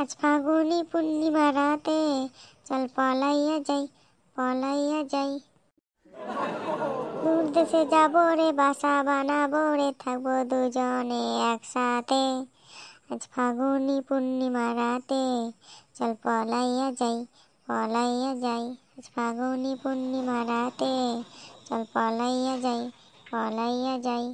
আজ ফাগুনি পূর্ণিমা রাতে চল পলাইয়া যাই পলাইয়া যাই দূর দেশে যাব রে বাসা বানাব রে থাকবো দুজনে একসাথে আজ ফাগুনি পূর্ণিমা রাতে চল পলাইয়া যাই পলাইয়া যাই আজ ফাগুনি পূর্ণিমা রাতে চল পলাইয়া যাই পলাইয়া যাই